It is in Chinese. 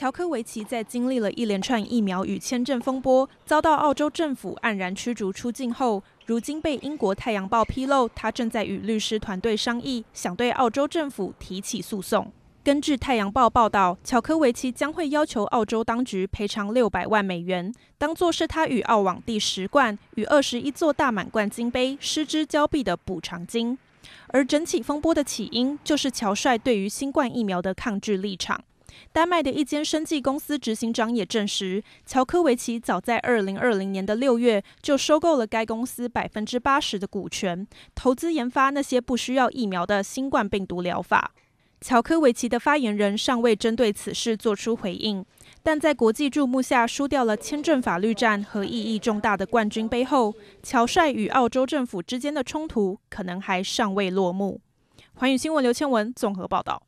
乔科维奇在经历了一连串疫苗与签证风波，遭到澳洲政府黯然驱逐出境后，如今被英国《太阳报》披露，他正在与律师团队商议，想对澳洲政府提起诉讼。根据《太阳报》报道，乔科维奇将会要求澳洲当局赔偿六百万美元，当作是他与澳网第十冠与二十一座大满贯金杯失之交臂的补偿金。而整起风波的起因，就是乔帅对于新冠疫苗的抗拒立场。丹麦的一间生技公司执行长也证实，乔科维奇早在2020年的六月就收购了该公司百分之八十的股权，投资研发那些不需要疫苗的新冠病毒疗法。乔科维奇的发言人尚未针对此事做出回应，但在国际注目下输掉了签证法律战和意义重大的冠军杯后，乔帅与澳洲政府之间的冲突可能还尚未落幕。环宇新闻刘倩文综合报道。